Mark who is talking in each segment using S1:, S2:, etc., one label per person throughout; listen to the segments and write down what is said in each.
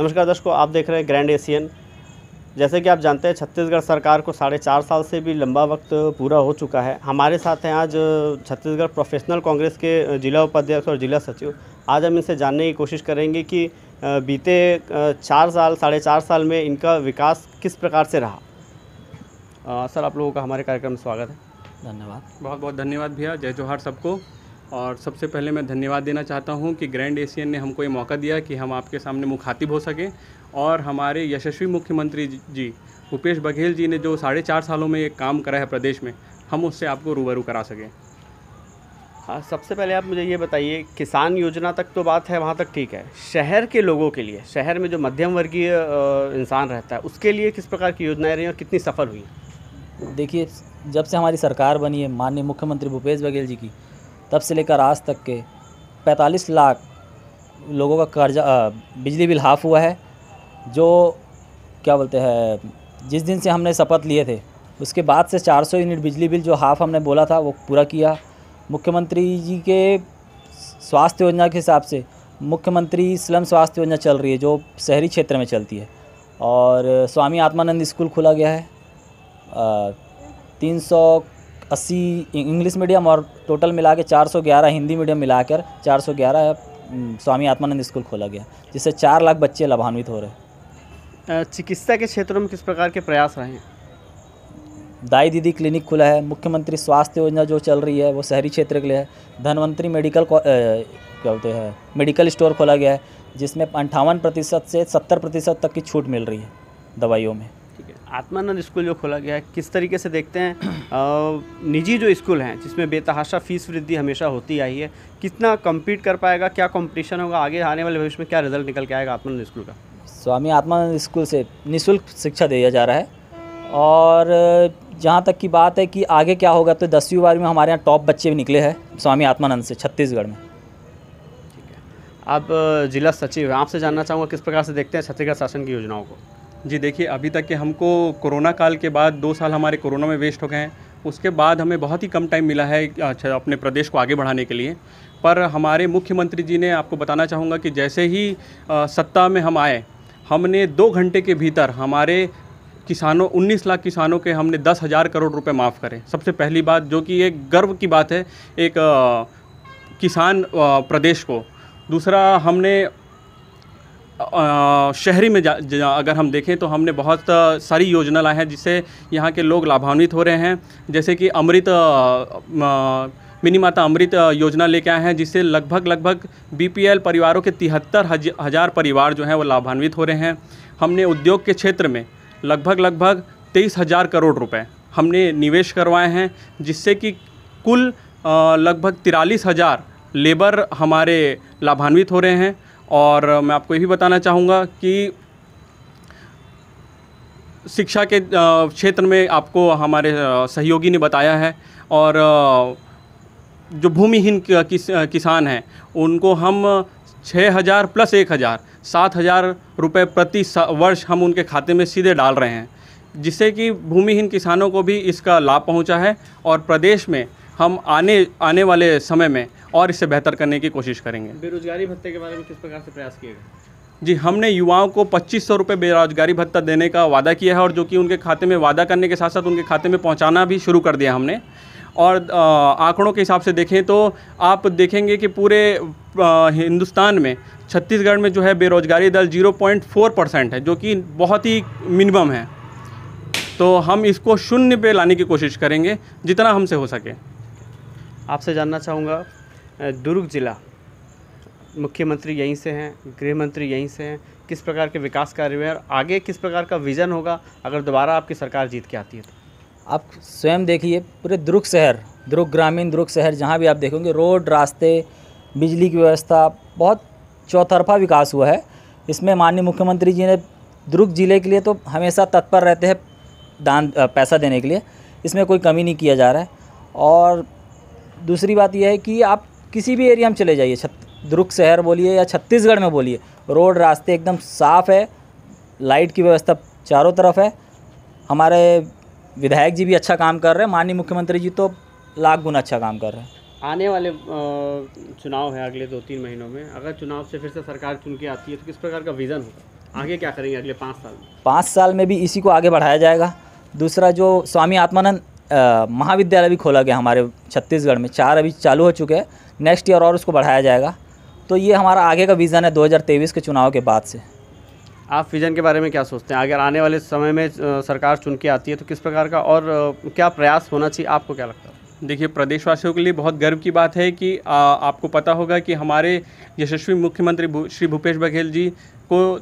S1: नमस्कार दर्शकों आप देख रहे हैं ग्रैंड एशियन जैसे कि आप जानते हैं छत्तीसगढ़ सरकार को साढ़े चार साल से भी लंबा वक्त पूरा हो चुका है हमारे साथ हैं आज छत्तीसगढ़ प्रोफेशनल कांग्रेस के जिला उपाध्यक्ष और जिला सचिव आज हम इनसे जानने की कोशिश करेंगे कि बीते चार साल साढ़े चार साल में इनका विकास किस प्रकार से रहा आ, सर आप लोगों का हमारे कार्यक्रम में स्वागत
S2: है धन्यवाद
S3: बहुत बहुत धन्यवाद भैया जय जोहार सबको और सबसे पहले मैं धन्यवाद देना चाहता हूँ कि ग्रैंड एशियन ने हमको ये मौका दिया कि हम आपके सामने मुखातिब हो सकें और हमारे यशस्वी मुख्यमंत्री जी भूपेश बघेल जी ने जो साढ़े चार सालों में ये काम करा है प्रदेश में हम उससे आपको रूबरू करा सकें हाँ सबसे पहले
S1: आप मुझे ये बताइए किसान योजना तक तो बात है वहाँ तक ठीक है शहर के लोगों के लिए शहर में
S2: जो मध्यम वर्गीय इंसान रहता है उसके लिए किस प्रकार की योजनाएं रही और कितनी सफल हुई देखिए जब से हमारी सरकार बनी है माननीय मुख्यमंत्री भूपेश बघेल जी की तब से लेकर आज तक के 45 लाख लोगों का कर्जा बिजली बिल हाफ हुआ है जो क्या बोलते हैं जिस दिन से हमने शपथ लिए थे उसके बाद से 400 यूनिट बिजली बिल जो हाफ हमने बोला था वो पूरा किया मुख्यमंत्री जी के स्वास्थ्य योजना के हिसाब से मुख्यमंत्री स्लम स्वास्थ्य योजना चल रही है जो शहरी क्षेत्र में चलती है और स्वामी आत्मानंद स्कूल खोला गया है तीन सौ अस्सी इंग्लिश मीडियम और टोटल मिला के चार सौ ग्यारह हिंदी मीडियम मिलाकर चार सौ ग्यारह स्वामी आत्मानंद स्कूल खोला गया जिससे चार लाख बच्चे लाभान्वित हो
S1: रहे चिकित्सा के क्षेत्रों में किस प्रकार के प्रयास रहे हैं
S2: दाई दीदी क्लिनिक खुला है मुख्यमंत्री स्वास्थ्य योजना जो चल रही है वो शहरी क्षेत्र के लिए है धनवंतरी मेडिकल क्या बोलते हैं मेडिकल स्टोर खोला गया है जिसमें अंठावन प्रतिशत से सत्तर प्रतिशत तक की छूट मिल रही है दवाइयों में
S1: आत्मानंद स्कूल जो खोला गया है किस तरीके से देखते हैं निजी जो स्कूल हैं जिसमें बेतहाशा फीस वृद्धि हमेशा होती आई है कितना कम्पीट कर पाएगा क्या कॉम्पिटिशन होगा आगे आने वाले भविष्य में क्या रिजल्ट निकल के आएगा आत्मानंद स्कूल का
S2: स्वामी आत्मानंद स्कूल से निःशुल्क शिक्षा दिया जा रहा है और जहाँ तक की बात है कि आगे क्या होगा तो दसवीं बार में हमारे यहाँ टॉप बच्चे भी निकले हैं स्वामी आत्मानंद से छत्तीसगढ़ में
S1: ठीक है आप जिला सचिव आपसे जानना चाहूँगा किस प्रकार से देखते
S3: हैं छत्तीसगढ़ शासन की योजनाओं को जी देखिए अभी तक के हमको कोरोना काल के बाद दो साल हमारे कोरोना में वेस्ट हो गए हैं उसके बाद हमें बहुत ही कम टाइम मिला है अच्छा अपने प्रदेश को आगे बढ़ाने के लिए पर हमारे मुख्यमंत्री जी ने आपको बताना चाहूँगा कि जैसे ही आ, सत्ता में हम आए हमने दो घंटे के भीतर हमारे किसानों 19 लाख किसानों के हमने दस हज़ार करोड़ रुपए माफ़ करें सबसे पहली बात जो कि एक गर्व की बात है एक आ, किसान आ, प्रदेश को दूसरा हमने शहरी में जा, जा, अगर हम देखें तो हमने बहुत सारी योजना लाए हैं जिससे यहाँ के लोग लाभान्वित हो रहे हैं जैसे कि अमृत मिनी माता अमृत योजना लेके आए हैं जिससे लगभग लगभग बीपीएल परिवारों के तिहत्तर हज, हज़ार परिवार जो हैं वो लाभान्वित हो रहे हैं हमने उद्योग के क्षेत्र में लगभग लगभग तेईस हज़ार करोड़ रुपए हमने निवेश करवाए हैं जिससे कि कुल लगभग तिरालीस हज़ार लेबर हमारे लाभान्वित हो रहे हैं और मैं आपको ये भी बताना चाहूँगा कि शिक्षा के क्षेत्र में आपको हमारे सहयोगी ने बताया है और जो भूमिहीन किस, किसान हैं उनको हम छः हज़ार प्लस एक हज़ार सात हज़ार रुपये प्रति वर्ष हम उनके खाते में सीधे डाल रहे हैं जिससे कि भूमिहीन किसानों को भी इसका लाभ पहुंचा है और प्रदेश में हम आने आने वाले समय में और इससे बेहतर करने की कोशिश करेंगे
S1: बेरोजगारी भत्ते के बारे में किस प्रकार से प्रयास किए गए
S3: जी हमने युवाओं को पच्चीस सौ रुपये बेरोजगारी भत्ता देने का वादा किया है और जो कि उनके खाते में वादा करने के साथ साथ उनके खाते में पहुंचाना भी शुरू कर दिया हमने और आंकड़ों के हिसाब से देखें तो आप देखेंगे कि पूरे हिंदुस्तान में छत्तीसगढ़ में जो है बेरोजगारी दर फोर परसेंट है जो कि बहुत ही मिनिमम है तो हम इसको शून्य पे लाने की कोशिश करेंगे जितना हमसे हो सके
S1: आपसे जानना चाहूँगा दुर्ग ज़िला मुख्यमंत्री यहीं से हैं गृह मंत्री यहीं से हैं किस प्रकार के विकास कार्य हुए और आगे किस प्रकार का विज़न होगा अगर दोबारा आपकी सरकार जीत के आती है तो
S2: आप स्वयं देखिए पूरे दुर्ग शहर दुर्ग ग्रामीण दुर्ग शहर जहाँ भी आप देखेंगे रोड रास्ते बिजली की व्यवस्था बहुत चौतरफा विकास हुआ है इसमें माननीय मुख्यमंत्री जी ने दुर्ग ज़िले के लिए तो हमेशा तत्पर रहते हैं दान पैसा देने के लिए इसमें कोई कमी नहीं किया जा रहा है और दूसरी बात यह है कि आप किसी भी एरिया में चले जाइए दुर्ग शहर बोलिए या छत्तीसगढ़ में बोलिए रोड रास्ते एकदम साफ़ है लाइट की व्यवस्था चारों तरफ है हमारे विधायक जी भी अच्छा काम कर रहे हैं माननीय मुख्यमंत्री जी तो लाख गुना अच्छा काम कर रहे हैं
S1: आने वाले चुनाव है अगले दो तीन महीनों में अगर चुनाव से फिर से सरकार चुन के आती है तो किस प्रकार का विज़न होगा आगे क्या करेंगे अगले पाँच साल में
S2: पाँच साल में भी इसी को आगे बढ़ाया जाएगा दूसरा जो स्वामी आत्मानंद महाविद्यालय भी खोला गया हमारे छत्तीसगढ़ में चार अभी चालू हो चुके हैं नेक्स्ट ईयर और उसको बढ़ाया जाएगा तो ये हमारा आगे का विज़न है 2023 के चुनाव के बाद से
S1: आप विज़न के बारे में क्या सोचते हैं अगर आने वाले समय में सरकार चुन के आती है तो किस प्रकार का और
S3: क्या प्रयास होना चाहिए आपको क्या लगता है देखिए प्रदेशवासियों के लिए बहुत गर्व की बात है कि आ, आपको पता होगा कि हमारे यशस्वी मुख्यमंत्री श्री भूपेश बघेल जी को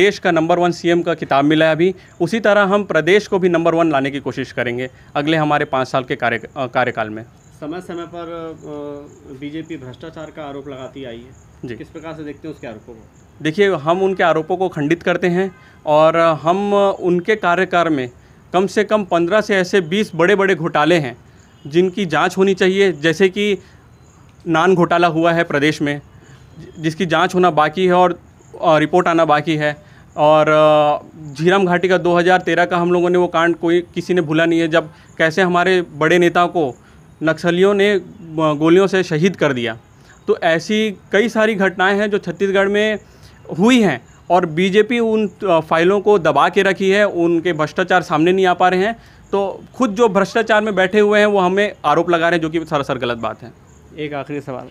S3: देश का नंबर वन सीएम का किताब मिला है अभी उसी तरह हम प्रदेश को भी नंबर वन लाने की कोशिश करेंगे अगले हमारे पाँच साल के कार्य कार्यकाल में
S1: समय समय पर बीजेपी भ्रष्टाचार का आरोप लगाती आई है जी किस प्रकार से देखते हैं उसके आरोपों को
S3: देखिए हम उनके आरोपों को खंडित करते हैं और हम उनके कार्यकाल में कम से कम पंद्रह से ऐसे बीस बड़े बड़े घोटाले हैं जिनकी जांच होनी चाहिए जैसे कि नान घोटाला हुआ है प्रदेश में जिसकी जांच होना बाकी है और रिपोर्ट आना बाकी है और झीरम घाटी का 2013 का हम लोगों ने वो कांड कोई किसी ने भूला नहीं है जब कैसे हमारे बड़े नेताओं को नक्सलियों ने गोलियों से शहीद कर दिया तो ऐसी कई सारी घटनाएं हैं जो छत्तीसगढ़ में हुई हैं और बीजेपी उन फाइलों को दबा के रखी है उनके भ्रष्टाचार सामने नहीं आ पा रहे हैं तो खुद जो भ्रष्टाचार में बैठे हुए हैं वो हमें आरोप लगा रहे हैं जो कि सरासर गलत बात है
S1: एक आखिरी सवाल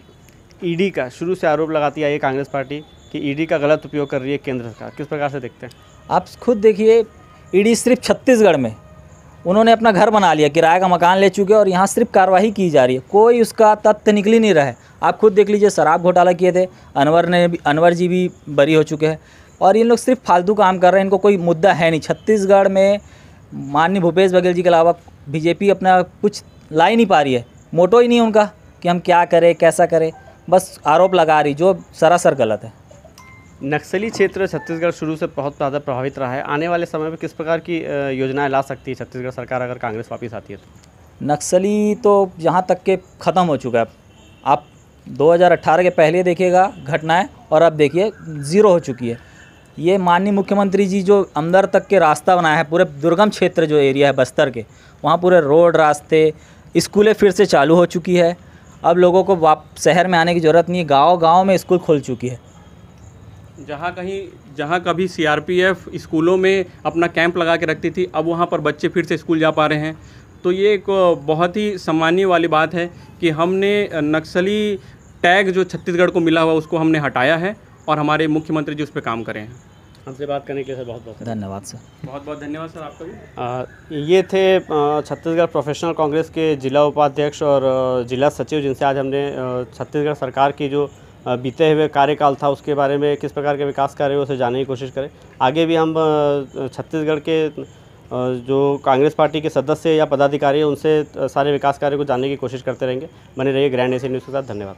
S1: ईडी का शुरू से आरोप लगाती आई है कांग्रेस पार्टी कि ईडी का गलत उपयोग कर रही है केंद्र सरकार किस
S2: प्रकार से देखते हैं आप खुद देखिए ईडी सिर्फ छत्तीसगढ़ में उन्होंने अपना घर बना लिया किराए का मकान ले चुके और यहाँ सिर्फ कार्रवाई की जा रही है कोई उसका तथ्य निकली नहीं रहा है आप खुद देख लीजिए शराब घोटाला किए थे अनवर ने भी अनवर जी भी बरी हो चुके हैं और इन लोग सिर्फ फालतू काम कर रहे हैं इनको कोई मुद्दा है नहीं छत्तीसगढ़ में माननीय भूपेश बघेल जी के अलावा बीजेपी अपना कुछ ला ही नहीं पा रही है मोटो ही नहीं उनका कि हम क्या करें कैसा करें बस आरोप लगा रही जो सरासर गलत है नक्सली क्षेत्र छत्तीसगढ़ शुरू
S1: से बहुत ज़्यादा प्रभावित रहा है आने वाले समय में किस प्रकार की योजनाएं ला सकती है छत्तीसगढ़ सरकार अगर कांग्रेस
S2: वापस आती है तो नक्सली तो यहाँ तक के ख़त्म हो चुका है आप 2018 के पहले देखिएगा घटनाएं और अब देखिए ज़ीरो हो चुकी है ये माननीय मुख्यमंत्री जी जो अंदर तक के रास्ता बनाया है पूरे दुर्गम क्षेत्र जो एरिया है बस्तर के वहाँ पूरे रोड रास्ते स्कूलें फिर से चालू हो चुकी है अब लोगों को वाप शहर में आने की ज़रूरत नहीं है गाँव गाँव में स्कूल खुल चुकी है
S3: जहाँ कहीं जहाँ कभी सीआरपीएफ स्कूलों में अपना कैंप लगा के रखती थी अब वहाँ पर बच्चे फिर से स्कूल जा पा रहे हैं तो ये एक बहुत ही सम्माननीय वाली बात है कि हमने नक्सली टैग जो छत्तीसगढ़ को मिला हुआ उसको हमने हटाया है और हमारे मुख्यमंत्री जी उस पर काम करें हैं
S1: हमसे बात करने के लिए सर बहुत बहुत धन्यवाद सर बहुत बहुत धन्यवाद सर आपका भी
S3: आ, ये थे छत्तीसगढ़
S1: प्रोफेशनल कांग्रेस के जिला उपाध्यक्ष और जिला सचिव जिनसे आज हमने छत्तीसगढ़ सरकार की जो बीते हुए कार्यकाल था उसके बारे में किस प्रकार के विकास कार्य उसे जानने की कोशिश करें आगे भी हम छत्तीसगढ़ के जो कांग्रेस पार्टी के सदस्य या पदाधिकारी हैं उनसे सारे विकास कार्य को जानने की कोशिश करते रहेंगे बने रहिए ग्रैंड एसी न्यूज़ के साथ धन्यवाद